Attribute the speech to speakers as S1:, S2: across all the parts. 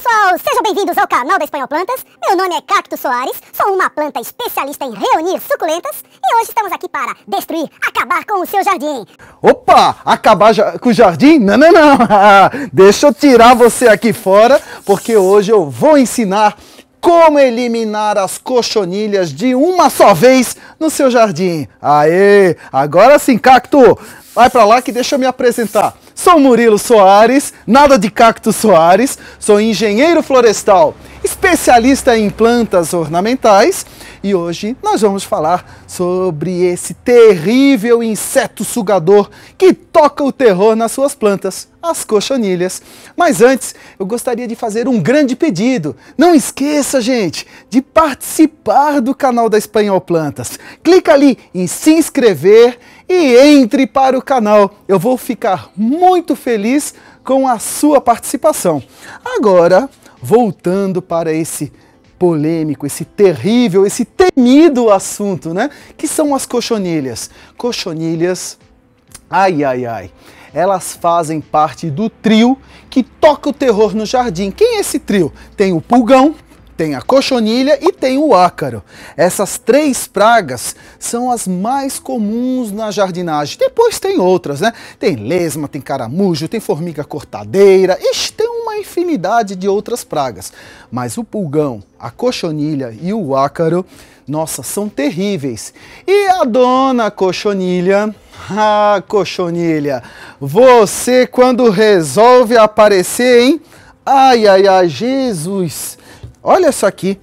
S1: pessoal, sejam bem-vindos ao canal da Espanhol Plantas. Meu nome é Cacto Soares, sou uma planta especialista em reunir suculentas e hoje estamos aqui para destruir, acabar com o seu jardim. Opa, acabar com o jardim? Não, não, não. Deixa eu tirar você aqui fora, porque hoje eu vou ensinar como eliminar as cochonilhas de uma só vez no seu jardim. Aê, agora sim, Cacto, vai para lá que deixa eu me apresentar. Sou Murilo Soares, nada de cacto Soares, sou engenheiro florestal, especialista em plantas ornamentais e hoje nós vamos falar sobre esse terrível inseto sugador que toca o terror nas suas plantas, as cochonilhas. Mas antes, eu gostaria de fazer um grande pedido. Não esqueça, gente, de participar do canal da Espanhol Plantas. Clica ali em se inscrever e entre para o canal. Eu vou ficar muito feliz com a sua participação. Agora, voltando para esse polêmico, esse terrível, esse temido assunto, né? Que são as cochonilhas. Cochonilhas, ai, ai, ai. Elas fazem parte do trio que toca o terror no jardim. Quem é esse trio? Tem o Pulgão, tem a cochonilha e tem o ácaro. Essas três pragas são as mais comuns na jardinagem. Depois tem outras, né? Tem lesma, tem caramujo, tem formiga cortadeira, Ixi, tem uma infinidade de outras pragas. Mas o pulgão, a cochonilha e o ácaro, nossa, são terríveis. E a dona cochonilha, ah, cochonilha, você quando resolve aparecer, hein? Ai, ai, ai, Jesus! Olha só aqui.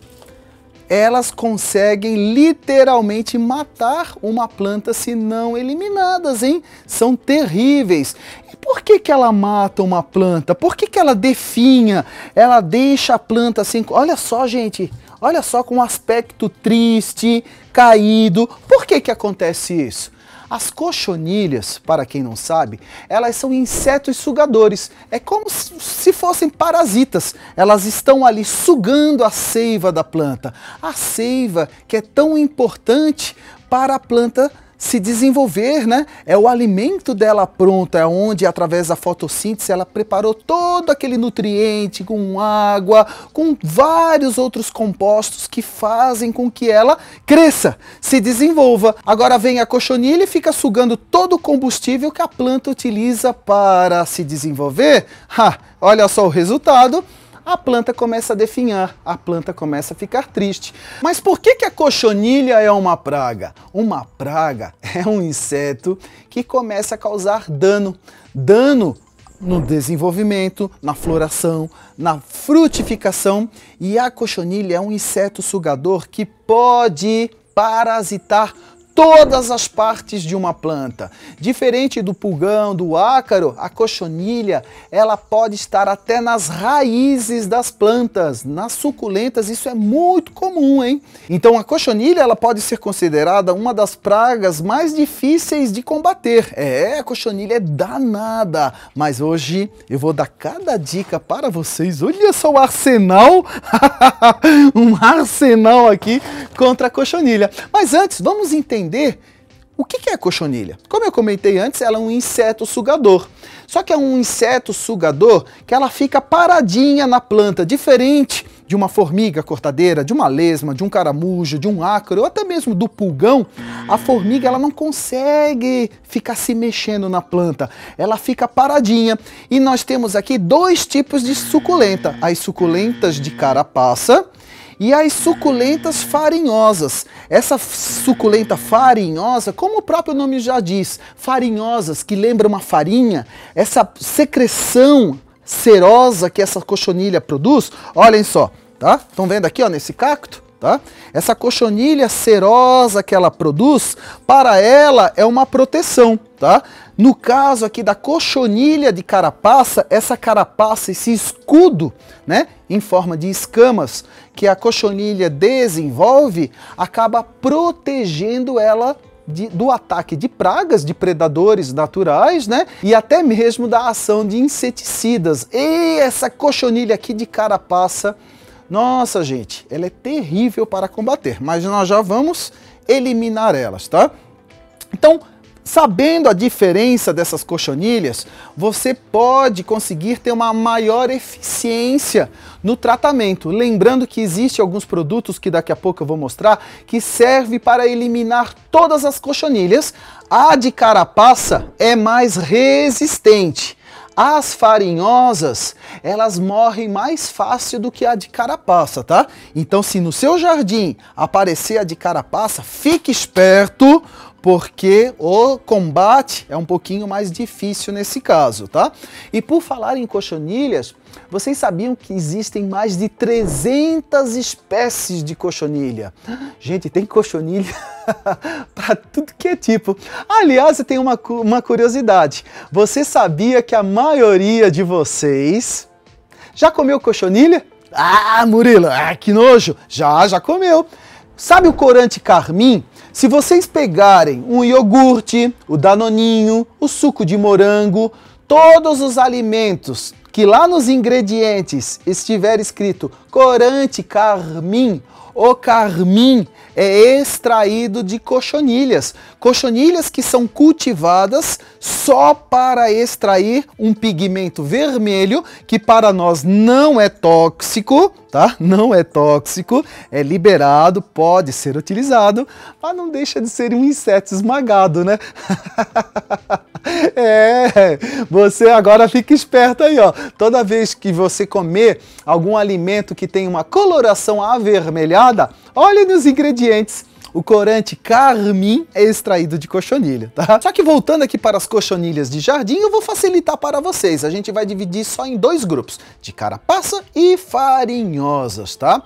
S1: Elas conseguem literalmente matar uma planta se não eliminadas, hein? São terríveis. E por que, que ela mata uma planta? Por que, que ela definha? Ela deixa a planta assim. Olha só, gente. Olha só com um aspecto triste, caído. Por que, que acontece isso? As cochonilhas, para quem não sabe, elas são insetos sugadores. É como se fossem parasitas. Elas estão ali sugando a seiva da planta. A seiva que é tão importante para a planta se desenvolver, né? É o alimento dela pronto, é onde através da fotossíntese ela preparou todo aquele nutriente com água, com vários outros compostos que fazem com que ela cresça, se desenvolva. Agora vem a cochonilha e fica sugando todo o combustível que a planta utiliza para se desenvolver. Ha, olha só o resultado a planta começa a definhar, a planta começa a ficar triste. Mas por que, que a cochonilha é uma praga? Uma praga é um inseto que começa a causar dano. Dano no desenvolvimento, na floração, na frutificação. E a cochonilha é um inseto sugador que pode parasitar todas as partes de uma planta. Diferente do pulgão, do ácaro, a cochonilha, ela pode estar até nas raízes das plantas, nas suculentas, isso é muito comum, hein? Então a cochonilha, ela pode ser considerada uma das pragas mais difíceis de combater. É, a cochonilha é danada, mas hoje eu vou dar cada dica para vocês. Olha só o arsenal, um arsenal aqui contra a cochonilha. Mas antes, vamos entender entender o que é a cochonilha? Como eu comentei antes, ela é um inseto sugador. Só que é um inseto sugador que ela fica paradinha na planta, diferente de uma formiga cortadeira, de uma lesma, de um caramujo, de um ácaro, ou até mesmo do pulgão. A formiga ela não consegue ficar se mexendo na planta, ela fica paradinha. E nós temos aqui dois tipos de suculenta: as suculentas de carapaça e as suculentas farinhosas. Essa suculenta farinhosa, como o próprio nome já diz, farinhosas, que lembra uma farinha, essa secreção serosa que essa cochonilha produz, olhem só, tá? Estão vendo aqui, ó, nesse cacto? Tá? Essa cochonilha serosa que ela produz, para ela é uma proteção. Tá? No caso aqui da cochonilha de carapaça, essa carapaça, esse escudo, né, em forma de escamas que a cochonilha desenvolve, acaba protegendo ela de, do ataque de pragas, de predadores naturais, né? E até mesmo da ação de inseticidas. E essa cochonilha aqui de carapaça, nossa gente, ela é terrível para combater, mas nós já vamos eliminar elas, tá? Então, Sabendo a diferença dessas cochonilhas, você pode conseguir ter uma maior eficiência no tratamento. Lembrando que existe alguns produtos que daqui a pouco eu vou mostrar que serve para eliminar todas as cochonilhas. A de carapaça é mais resistente. As farinhosas, elas morrem mais fácil do que a de carapaça, tá? Então, se no seu jardim aparecer a de carapaça, fique esperto, porque o combate é um pouquinho mais difícil nesse caso, tá? E por falar em cochonilhas, vocês sabiam que existem mais de 300 espécies de cochonilha? Gente, tem cochonilha para tudo que é tipo. Aliás, eu tenho uma, uma curiosidade. Você sabia que a maioria de vocês já comeu cochonilha? Ah, Murilo, ah, que nojo! Já, já comeu. Sabe o corante carmim? Se vocês pegarem um iogurte, o danoninho, o suco de morango, todos os alimentos que lá nos ingredientes estiver escrito corante carmim, o carmim é extraído de cochonilhas. Cochonilhas que são cultivadas só para extrair um pigmento vermelho que para nós não é tóxico, tá? Não é tóxico, é liberado, pode ser utilizado, mas não deixa de ser um inseto esmagado, né? é, você agora fica esperto aí, ó. Toda vez que você comer algum alimento que tem uma coloração avermelhada, olhe nos ingredientes o corante carmim é extraído de cochonilha, tá? Só que voltando aqui para as cochonilhas de jardim, eu vou facilitar para vocês. A gente vai dividir só em dois grupos, de carapaça e farinhosas, tá?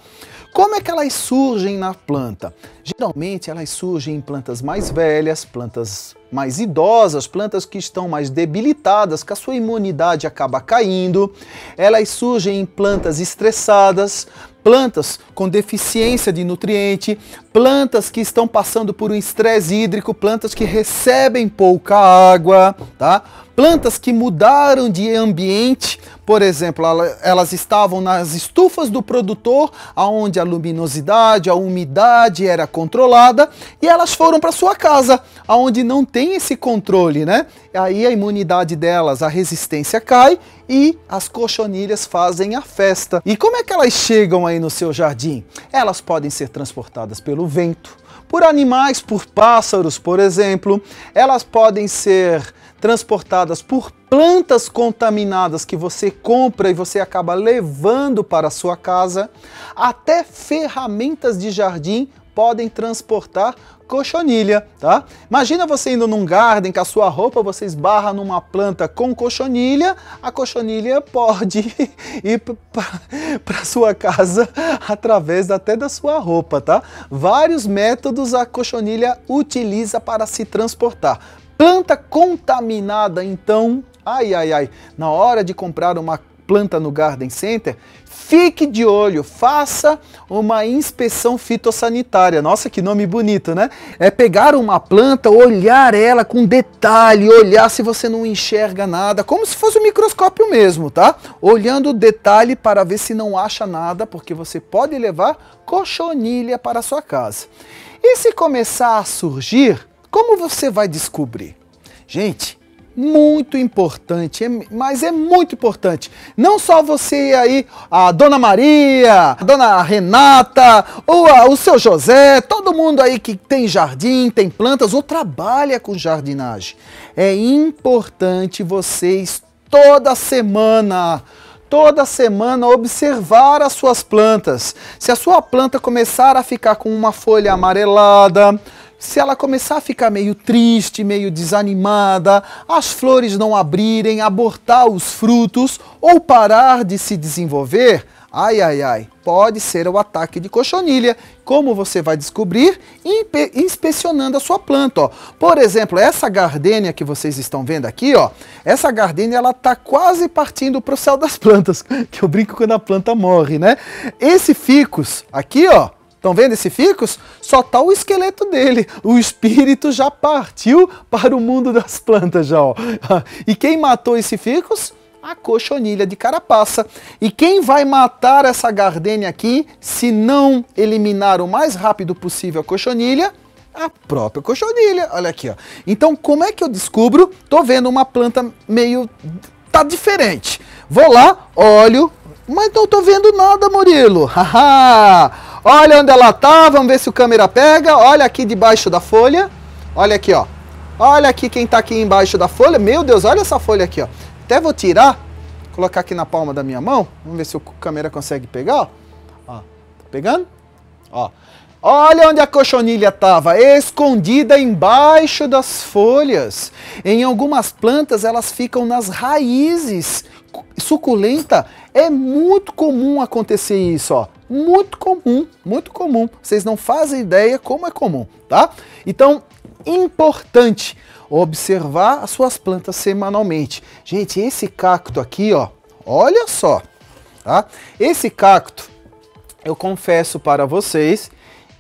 S1: Como é que elas surgem na planta? Geralmente elas surgem em plantas mais velhas, plantas mais idosas, plantas que estão mais debilitadas, que a sua imunidade acaba caindo. Elas surgem em plantas estressadas, plantas com deficiência de nutriente, plantas que estão passando por um estresse hídrico, plantas que recebem pouca água, tá? Plantas que mudaram de ambiente, por exemplo, elas estavam nas estufas do produtor, aonde a luminosidade, a umidade era controlada, e elas foram para sua casa, aonde não tem esse controle, né? Aí a imunidade delas, a resistência cai e as cochonilhas fazem a festa. E como é que elas chegam aí no seu jardim? Elas podem ser transportadas pelo vento, por animais, por pássaros, por exemplo. Elas podem ser transportadas por plantas contaminadas que você compra e você acaba levando para a sua casa, até ferramentas de jardim podem transportar cochonilha, tá? Imagina você indo num garden com a sua roupa, você esbarra numa planta com cochonilha, a cochonilha pode ir para sua casa através até da sua roupa, tá? Vários métodos a cochonilha utiliza para se transportar. Planta contaminada, então, ai, ai, ai, na hora de comprar uma planta no garden center, fique de olho, faça uma inspeção fitossanitária. Nossa, que nome bonito, né? É pegar uma planta, olhar ela com detalhe, olhar se você não enxerga nada, como se fosse um microscópio mesmo, tá? Olhando o detalhe para ver se não acha nada, porque você pode levar cochonilha para sua casa. E se começar a surgir, como você vai descobrir? Gente, muito importante, é mas é muito importante. Não só você aí, a Dona Maria, a Dona Renata, ou a, o seu José, todo mundo aí que tem jardim, tem plantas ou trabalha com jardinagem. É importante vocês toda semana toda semana observar as suas plantas. Se a sua planta começar a ficar com uma folha amarelada, se ela começar a ficar meio triste, meio desanimada, as flores não abrirem, abortar os frutos ou parar de se desenvolver, ai, ai, ai, pode ser o ataque de cochonilha, como você vai descobrir inspecionando a sua planta. Ó. Por exemplo, essa gardênia que vocês estão vendo aqui, ó, essa gardênia ela está quase partindo para o céu das plantas, que eu brinco quando a planta morre, né? Esse ficus aqui, ó, Estão vendo esse ficus? Só tá o esqueleto dele. O espírito já partiu para o mundo das plantas já, ó. E quem matou esse ficus? A cochonilha de carapaça. E quem vai matar essa gardênia aqui, se não eliminar o mais rápido possível a cochonilha? a própria cochonilha. Olha aqui, ó. Então, como é que eu descubro? Tô vendo uma planta meio tá diferente. Vou lá, olho, mas não tô vendo nada, Murilo. Haha. Olha onde ela tá, vamos ver se o câmera pega. Olha aqui debaixo da folha. Olha aqui, ó. Olha aqui quem tá aqui embaixo da folha. Meu Deus, olha essa folha aqui, ó. Até vou tirar, colocar aqui na palma da minha mão. Vamos ver se o câmera consegue pegar, ó. tá pegando? Ó. Olha onde a cochonilha estava, escondida embaixo das folhas. Em algumas plantas elas ficam nas raízes suculenta, é muito comum acontecer isso, ó. Muito comum, muito comum. Vocês não fazem ideia como é comum, tá? Então, importante observar as suas plantas semanalmente. Gente, esse cacto aqui, ó, olha só, tá? Esse cacto, eu confesso para vocês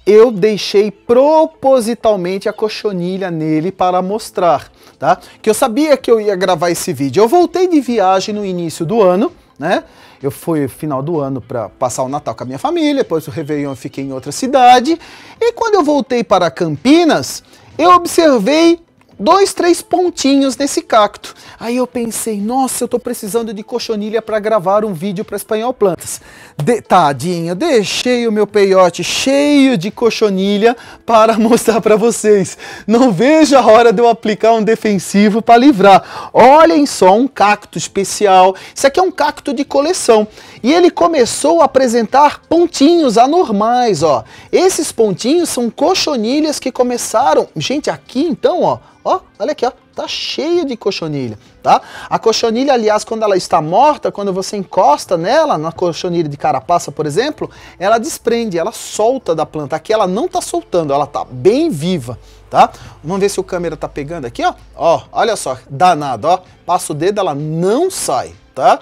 S1: eu deixei propositalmente a cochonilha nele para mostrar, tá? Que eu sabia que eu ia gravar esse vídeo. Eu voltei de viagem no início do ano, né? Eu fui final do ano para passar o Natal com a minha família, depois o Réveillon eu fiquei em outra cidade. E quando eu voltei para Campinas, eu observei dois, três pontinhos nesse cacto. Aí eu pensei, nossa, eu estou precisando de cochonilha para gravar um vídeo para Espanhol Plantas. De, tadinho, deixei o meu peiote cheio de cochonilha para mostrar para vocês. Não vejo a hora de eu aplicar um defensivo para livrar. Olhem só, um cacto especial. Isso aqui é um cacto de coleção. E ele começou a apresentar pontinhos anormais, ó. Esses pontinhos são cochonilhas que começaram... Gente, aqui então, ó, Ó, olha aqui, ó, tá cheio de cochonilha, tá? A cochonilha, aliás, quando ela está morta, quando você encosta nela, na cochonilha de carapaça, por exemplo, ela desprende, ela solta da planta. Aqui ela não tá soltando, ela tá bem viva, tá? Vamos ver se o câmera tá pegando aqui, ó. Ó, olha só, danado, ó. Passa o dedo, ela não sai, tá?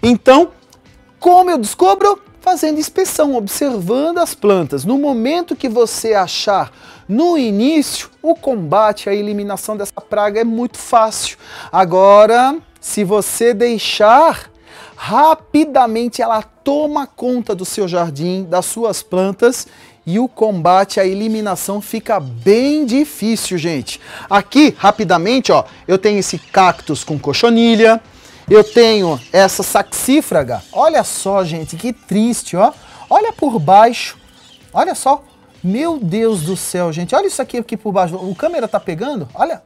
S1: Então, como eu descubro? fazendo inspeção, observando as plantas. No momento que você achar no início, o combate, a eliminação dessa praga é muito fácil. Agora, se você deixar, rapidamente ela toma conta do seu jardim, das suas plantas e o combate, a eliminação fica bem difícil, gente. Aqui, rapidamente, ó, eu tenho esse cactus com cochonilha, eu tenho essa saxífraga. Olha só, gente, que triste, ó. Olha por baixo. Olha só. Meu Deus do céu, gente. Olha isso aqui, aqui por baixo. O câmera tá pegando? Olha.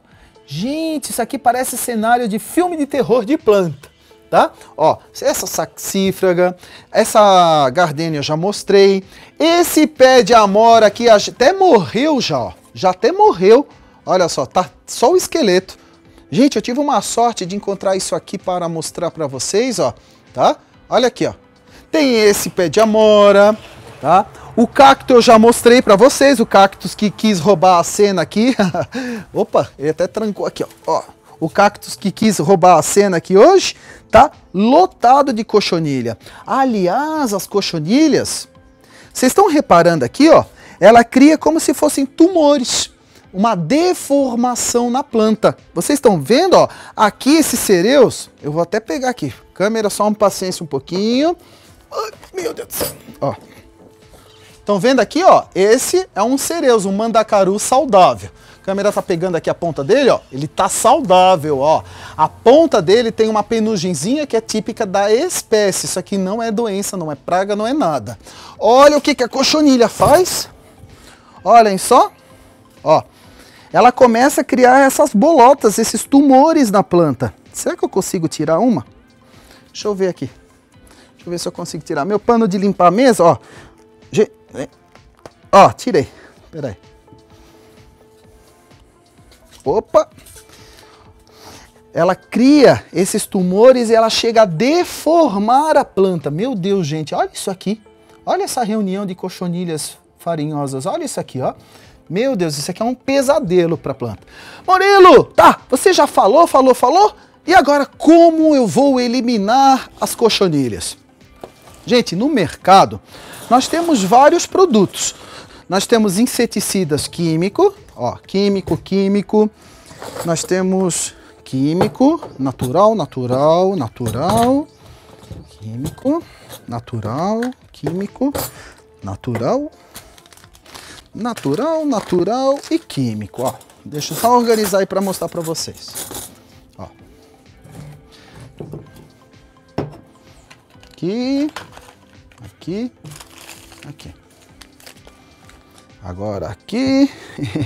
S1: Gente, isso aqui parece cenário de filme de terror de planta, tá? Ó, essa saxífraga, essa gardênia eu já mostrei. Esse pé de amora aqui até morreu já, ó. Já até morreu. Olha só, tá só o esqueleto. Gente, eu tive uma sorte de encontrar isso aqui para mostrar para vocês, ó, tá? Olha aqui, ó. Tem esse pé de amora, tá? O cacto eu já mostrei para vocês, o cactus que quis roubar a cena aqui. Opa, ele até trancou aqui, ó. ó. O cactus que quis roubar a cena aqui hoje, tá? Lotado de cochonilha. Aliás, as cochonilhas, vocês estão reparando aqui, ó, ela cria como se fossem tumores uma deformação na planta. Vocês estão vendo, ó, aqui esses cereus, eu vou até pegar aqui, câmera só uma paciência um pouquinho. Ai, meu Deus do céu, ó. Estão vendo aqui, ó, esse é um cereus, um mandacaru saudável. A câmera tá pegando aqui a ponta dele, ó, ele tá saudável, ó. A ponta dele tem uma penugemzinha que é típica da espécie. Isso aqui não é doença, não é praga, não é nada. Olha o que, que a cochonilha faz. Olhem só, ó ela começa a criar essas bolotas, esses tumores na planta. Será que eu consigo tirar uma? Deixa eu ver aqui. Deixa eu ver se eu consigo tirar. Meu pano de limpar a mesa, ó. É. Ó, tirei. Peraí. Opa! Ela cria esses tumores e ela chega a deformar a planta. Meu Deus, gente, olha isso aqui. Olha essa reunião de cochonilhas farinhosas. Olha isso aqui, ó. Meu Deus, isso aqui é um pesadelo para a planta. Murilo, tá, você já falou, falou, falou? E agora como eu vou eliminar as cochonilhas? Gente, no mercado nós temos vários produtos. Nós temos inseticidas químico, ó, químico, químico. Nós temos químico, natural, natural, natural, químico, natural, químico, natural, natural, natural e químico, ó. Deixa eu só organizar aí para mostrar para vocês. Ó. Aqui, aqui, aqui. Agora aqui.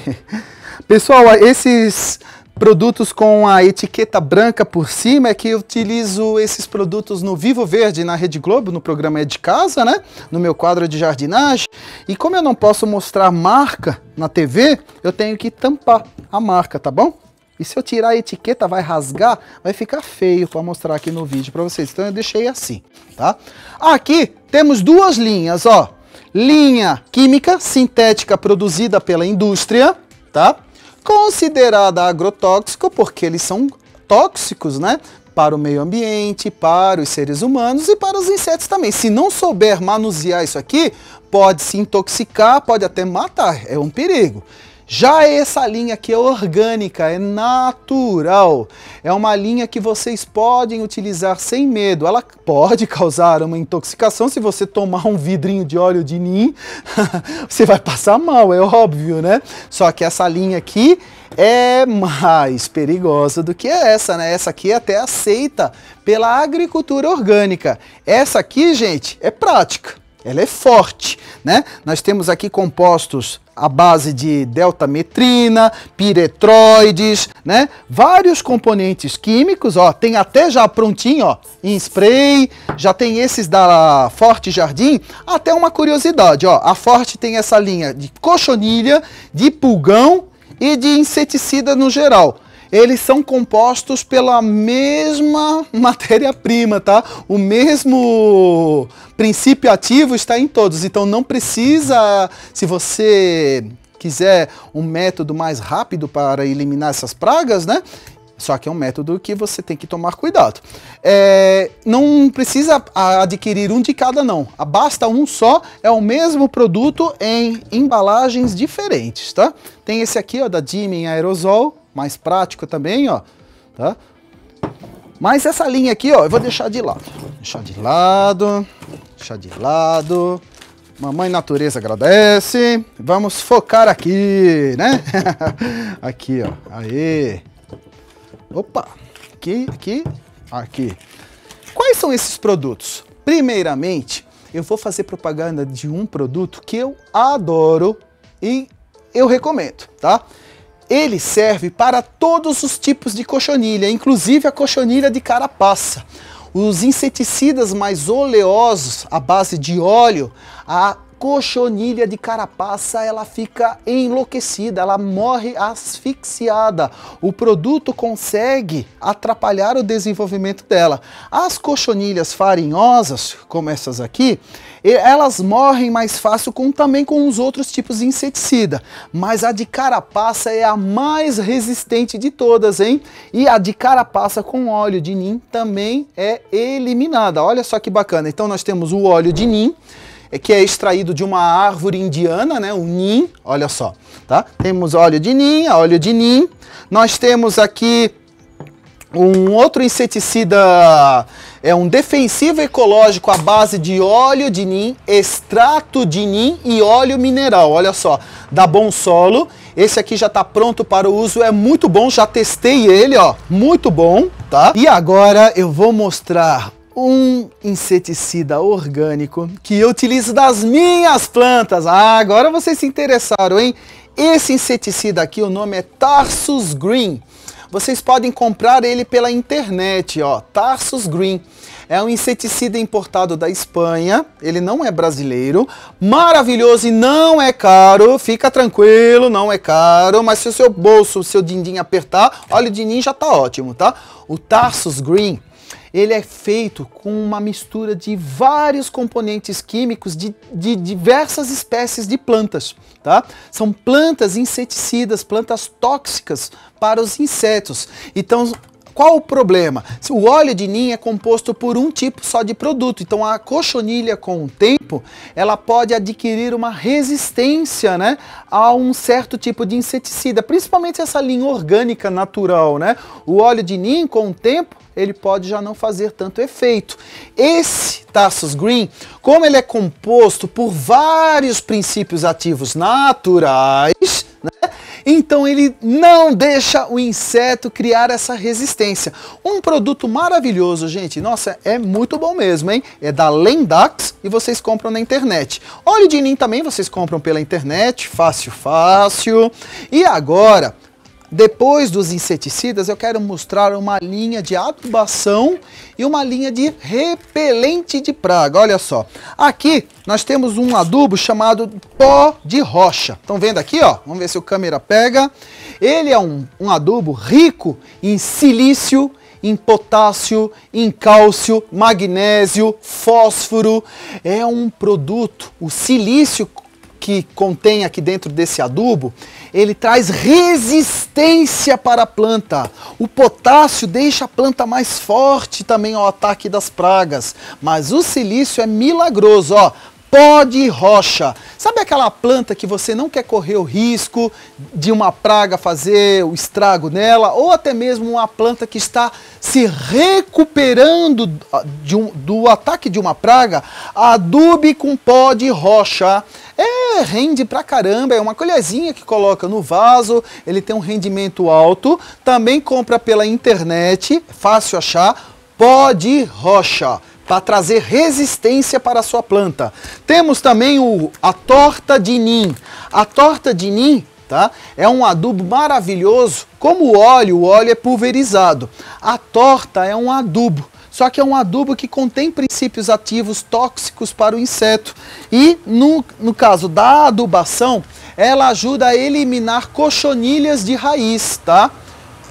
S1: Pessoal, esses Produtos com a etiqueta branca por cima é que eu utilizo esses produtos no Vivo Verde, na Rede Globo, no programa É de Casa, né? No meu quadro de jardinagem. E como eu não posso mostrar marca na TV, eu tenho que tampar a marca, tá bom? E se eu tirar a etiqueta, vai rasgar, vai ficar feio para mostrar aqui no vídeo para vocês. Então eu deixei assim, tá? Aqui temos duas linhas, ó. Linha química sintética produzida pela indústria, tá? considerada agrotóxico porque eles são tóxicos, né? Para o meio ambiente, para os seres humanos e para os insetos também. Se não souber manusear isso aqui, pode se intoxicar, pode até matar. É um perigo. Já essa linha aqui é orgânica, é natural, é uma linha que vocês podem utilizar sem medo. Ela pode causar uma intoxicação se você tomar um vidrinho de óleo de nim, você vai passar mal, é óbvio, né? Só que essa linha aqui é mais perigosa do que essa, né? Essa aqui é até aceita pela agricultura orgânica. Essa aqui, gente, é prática ela é forte, né? Nós temos aqui compostos à base de deltametrina, piretroides, né? Vários componentes químicos, ó, tem até já prontinho, ó, em spray, já tem esses da Forte Jardim. Até uma curiosidade, ó, a Forte tem essa linha de cochonilha, de pulgão e de inseticida no geral eles são compostos pela mesma matéria-prima, tá? O mesmo princípio ativo está em todos, então não precisa, se você quiser um método mais rápido para eliminar essas pragas, né? Só que é um método que você tem que tomar cuidado. É, não precisa adquirir um de cada, não. Basta um só, é o mesmo produto em embalagens diferentes, tá? Tem esse aqui, ó, da Dimin Aerosol, mais prático também, ó, tá? Mas essa linha aqui, ó, eu vou deixar de lado. Deixar de lado, deixar de lado. Mamãe natureza agradece. Vamos focar aqui, né? aqui, ó. Aí. Opa. Aqui, aqui, aqui. Quais são esses produtos? Primeiramente, eu vou fazer propaganda de um produto que eu adoro e eu recomendo, tá? Ele serve para todos os tipos de cochonilha, inclusive a cochonilha de carapaça. Os inseticidas mais oleosos, à base de óleo, a cochonilha de carapaça ela fica enlouquecida, ela morre asfixiada. O produto consegue atrapalhar o desenvolvimento dela. As cochonilhas farinhosas, como essas aqui, elas morrem mais fácil com, também com os outros tipos de inseticida, mas a de carapaça é a mais resistente de todas, hein? E a de carapaça com óleo de nim também é eliminada. Olha só que bacana. Então nós temos o óleo de nim, é que é extraído de uma árvore indiana, né, o nim, olha só, tá? Temos óleo de nim, óleo de nim. Nós temos aqui um outro inseticida é um defensivo ecológico à base de óleo de nim, extrato de nim e óleo mineral. Olha só, dá bom solo. Esse aqui já está pronto para o uso, é muito bom, já testei ele, ó, muito bom, tá? E agora eu vou mostrar um inseticida orgânico que eu utilizo das minhas plantas. Ah, agora vocês se interessaram, hein? Esse inseticida aqui, o nome é Tarsus Green. Vocês podem comprar ele pela internet, ó, Tarsus Green. É um inseticida importado da Espanha, ele não é brasileiro, maravilhoso e não é caro, fica tranquilo, não é caro, mas se o seu bolso, o seu din-din apertar, olha o din já tá ótimo, tá? O Tarsus Green ele é feito com uma mistura de vários componentes químicos de, de diversas espécies de plantas. Tá? São plantas inseticidas, plantas tóxicas para os insetos. Então, qual o problema? O óleo de ninho é composto por um tipo só de produto, então a cochonilha com o tempo, ela pode adquirir uma resistência, né, a um certo tipo de inseticida, principalmente essa linha orgânica natural, né? O óleo de ninho com o tempo ele pode já não fazer tanto efeito. Esse Tassos Green, como ele é composto por vários princípios ativos naturais, né? Então ele não deixa o inseto criar essa resistência. Um produto maravilhoso, gente. Nossa, é muito bom mesmo, hein? É da Lendax e vocês compram na internet. Óleo de nim também vocês compram pela internet, fácil, fácil. E agora, depois dos inseticidas, eu quero mostrar uma linha de adubação e uma linha de repelente de praga. Olha só, aqui nós temos um adubo chamado pó de rocha. Estão vendo aqui, ó? Vamos ver se o câmera pega. Ele é um, um adubo rico em silício, em potássio, em cálcio, magnésio, fósforo. É um produto, o silício que contém aqui dentro desse adubo, ele traz resistência para a planta. O potássio deixa a planta mais forte também ao ataque das pragas, mas o silício é milagroso, ó pó de rocha. Sabe aquela planta que você não quer correr o risco de uma praga fazer o estrago nela, ou até mesmo uma planta que está se recuperando um, do ataque de uma praga? Adube com pó de rocha. É rende pra caramba, é uma colherzinha que coloca no vaso, ele tem um rendimento alto, também compra pela internet, é fácil achar, pó de rocha para trazer resistência para a sua planta. Temos também o, a torta de nim. A torta de nim tá? é um adubo maravilhoso, como o óleo, o óleo é pulverizado. A torta é um adubo só que é um adubo que contém princípios ativos tóxicos para o inseto. E no, no caso da adubação, ela ajuda a eliminar cochonilhas de raiz, tá?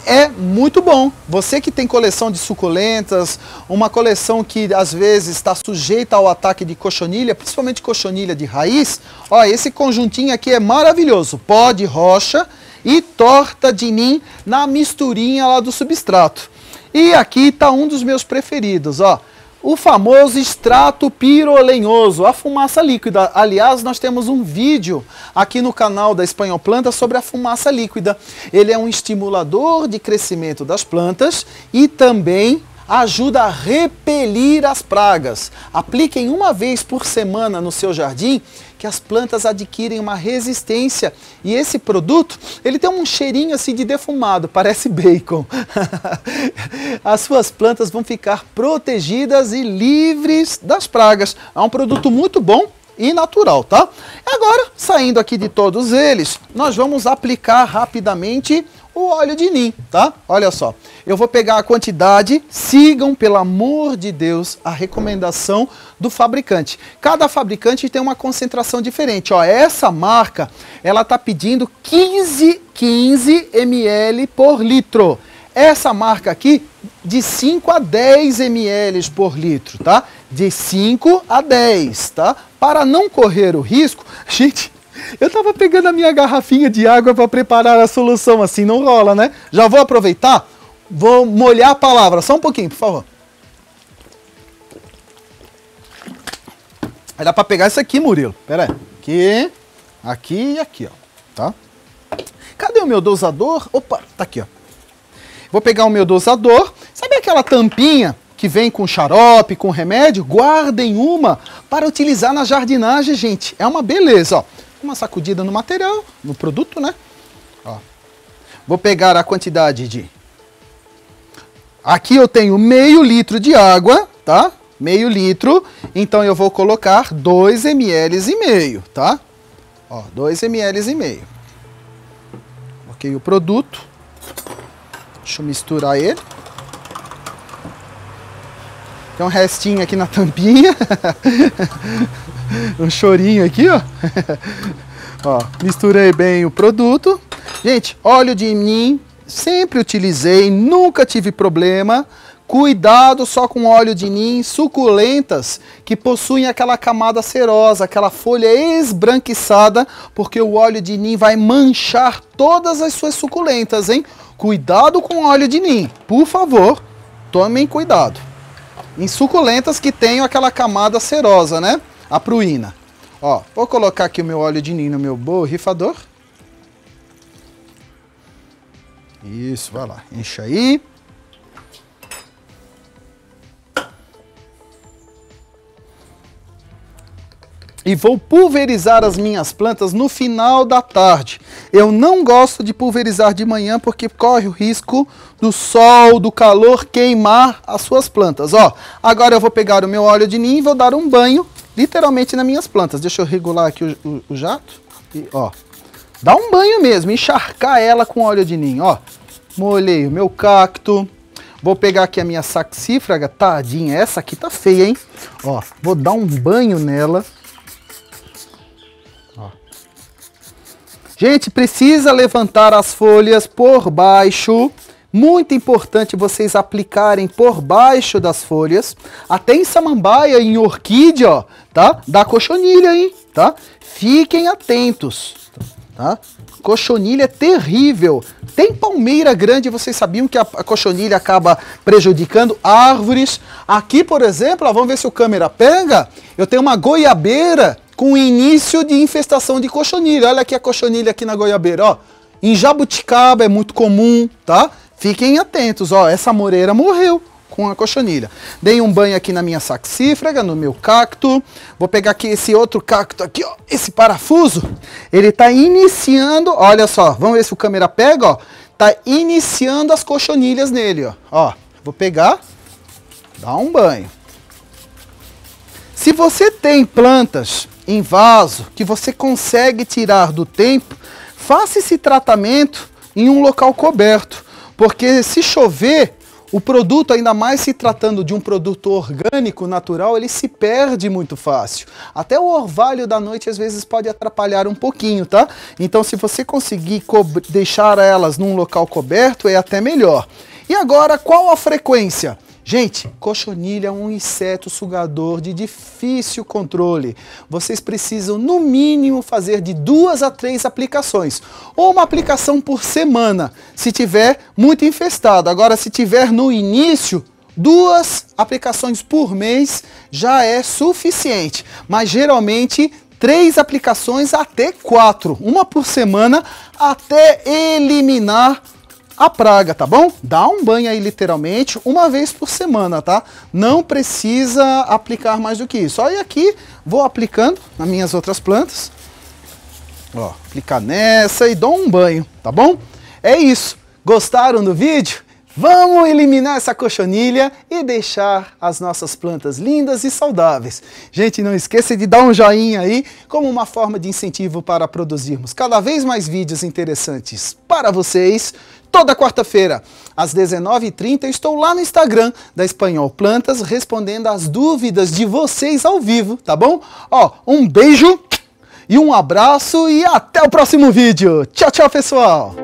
S1: é muito bom. Você que tem coleção de suculentas, uma coleção que às vezes está sujeita ao ataque de cochonilha, principalmente cochonilha de raiz, ó, esse conjuntinho aqui é maravilhoso. Pó de rocha e torta de nim na misturinha lá do substrato. E aqui está um dos meus preferidos, ó. O famoso extrato pirolenhoso, a fumaça líquida. Aliás, nós temos um vídeo aqui no canal da Espanhol Planta sobre a fumaça líquida. Ele é um estimulador de crescimento das plantas e também ajuda a repelir as pragas. Apliquem uma vez por semana no seu jardim que as plantas adquirem uma resistência e esse produto, ele tem um cheirinho assim de defumado, parece bacon. as suas plantas vão ficar protegidas e livres das pragas. É um produto muito bom e natural, tá? Agora, saindo aqui de todos eles, nós vamos aplicar rapidamente o óleo de nim, tá? Olha só, eu vou pegar a quantidade, sigam, pelo amor de Deus, a recomendação do fabricante. Cada fabricante tem uma concentração diferente, ó, essa marca, ela tá pedindo 15, 15 ml por litro. Essa marca aqui, de 5 a 10 ml por litro, tá? De 5 a 10, tá? Para não correr o risco, gente, eu tava pegando a minha garrafinha de água para preparar a solução, assim não rola, né? Já vou aproveitar, vou molhar a palavra, só um pouquinho, por favor. Aí dá para pegar isso aqui, Murilo. Pera aí. Aqui, aqui e aqui, ó. Tá? Cadê o meu dosador? Opa, tá aqui, ó. Vou pegar o meu dosador. Sabe aquela tampinha que vem com xarope, com remédio? Guardem uma para utilizar na jardinagem, gente. É uma beleza, ó uma sacudida no material, no produto, né? Ó. Vou pegar a quantidade de... Aqui eu tenho meio litro de água, tá? Meio litro, então eu vou colocar 2 ml e meio, tá? Ó, 2 ml e meio. Ok, o produto. Deixa eu misturar ele. Tem um restinho aqui na tampinha. um chorinho aqui, ó. ó. Misturei bem o produto. Gente, óleo de mim sempre utilizei, nunca tive problema. Cuidado só com óleo de nim suculentas que possuem aquela camada cerosa, aquela folha esbranquiçada, porque o óleo de nim vai manchar todas as suas suculentas, hein? Cuidado com óleo de nim, por favor, tomem cuidado. Em suculentas que tenham aquela camada cerosa, né? a pruína. Ó, vou colocar aqui o meu óleo de ninho no meu borrifador. Isso, vai lá, enche aí. E vou pulverizar as minhas plantas no final da tarde. Eu não gosto de pulverizar de manhã porque corre o risco do sol, do calor queimar as suas plantas. Ó, agora eu vou pegar o meu óleo de ninho e vou dar um banho literalmente nas minhas plantas. Deixa eu regular aqui o, o, o jato. E, ó, dá um banho mesmo, encharcar ela com óleo de ninho, ó. Molhei o meu cacto. Vou pegar aqui a minha saxífraga, tadinha, essa aqui tá feia, hein? Ó, vou dar um banho nela. Ó. Gente, precisa levantar as folhas por baixo muito importante vocês aplicarem por baixo das folhas, até em samambaia, em orquídea, ó, tá? Da cochonilha, hein? Tá? Fiquem atentos, tá? Cochonilha é terrível. Tem palmeira grande, vocês sabiam que a, a cochonilha acaba prejudicando árvores. Aqui, por exemplo, ó, vamos ver se o câmera pega. Eu tenho uma goiabeira com início de infestação de cochonilha. Olha aqui a cochonilha aqui na goiabeira, ó. Em jabuticaba é muito comum, tá? Fiquem atentos, ó, essa moreira morreu com a cochonilha. Dei um banho aqui na minha saxífraga, no meu cacto. Vou pegar aqui esse outro cacto aqui, ó, esse parafuso. Ele tá iniciando, olha só, vamos ver se o câmera pega, ó. Tá iniciando as cochonilhas nele, ó. Ó, vou pegar, dar um banho. Se você tem plantas em vaso que você consegue tirar do tempo, faça esse tratamento em um local coberto porque se chover, o produto, ainda mais se tratando de um produto orgânico, natural, ele se perde muito fácil. Até o orvalho da noite às vezes pode atrapalhar um pouquinho, tá? Então, se você conseguir deixar elas num local coberto, é até melhor. E agora, qual a frequência? Gente, cochonilha é um inseto sugador de difícil controle. Vocês precisam, no mínimo, fazer de duas a três aplicações, ou uma aplicação por semana, se tiver muito infestado. Agora, se tiver no início, duas aplicações por mês já é suficiente, mas geralmente três aplicações até quatro, uma por semana, até eliminar a praga, tá bom? Dá um banho aí literalmente uma vez por semana, tá? Não precisa aplicar mais do que isso. Aí aqui vou aplicando nas minhas outras plantas. Ó, aplicar nessa e dou um banho, tá bom? É isso. Gostaram do vídeo? Vamos eliminar essa cochonilha e deixar as nossas plantas lindas e saudáveis. Gente, não esqueça de dar um joinha aí como uma forma de incentivo para produzirmos cada vez mais vídeos interessantes para vocês toda quarta-feira, às 19h30, estou lá no Instagram da Espanhol Plantas respondendo as dúvidas de vocês ao vivo, tá bom? Ó, um beijo e um abraço e até o próximo vídeo. Tchau, tchau, pessoal!